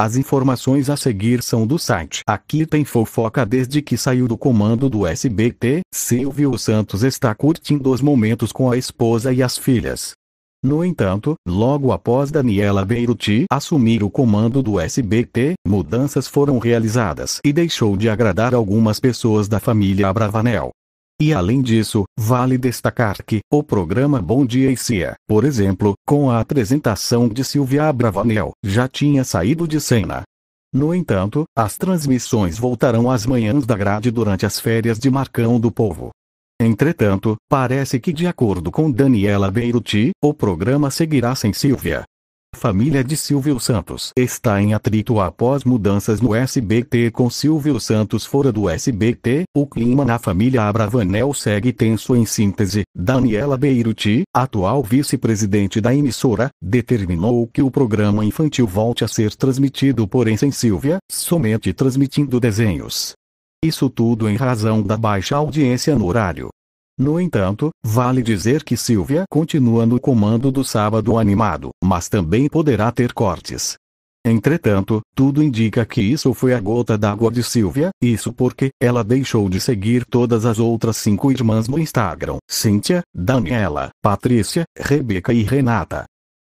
As informações a seguir são do site. Aqui tem fofoca desde que saiu do comando do SBT. Silvio Santos está curtindo os momentos com a esposa e as filhas. No entanto, logo após Daniela Beiruti assumir o comando do SBT, mudanças foram realizadas e deixou de agradar algumas pessoas da família Abravanel. E além disso, vale destacar que o programa Bom Dia e Cia, por exemplo, com a apresentação de Silvia Abravanel, já tinha saído de cena. No entanto, as transmissões voltarão às manhãs da grade durante as férias de Marcão do Povo. Entretanto, parece que de acordo com Daniela Beiruti, o programa seguirá sem Silvia família de Silvio Santos está em atrito após mudanças no SBT com Silvio Santos fora do SBT. O clima na família Abravanel segue tenso em síntese. Daniela Beiruti, atual vice-presidente da emissora, determinou que o programa infantil volte a ser transmitido porém sem Silvia, somente transmitindo desenhos. Isso tudo em razão da baixa audiência no horário. No entanto, vale dizer que Silvia continua no comando do sábado animado, mas também poderá ter cortes. Entretanto, tudo indica que isso foi a gota d'água de Silvia, isso porque ela deixou de seguir todas as outras cinco irmãs no Instagram: Cíntia, Daniela, Patrícia, Rebeca e Renata.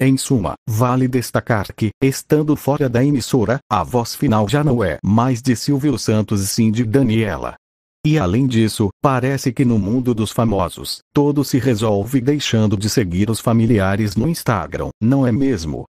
Em suma, vale destacar que, estando fora da emissora, a voz final já não é mais de Silvio Santos e sim de Daniela. E além disso, parece que no mundo dos famosos, todo se resolve deixando de seguir os familiares no Instagram, não é mesmo?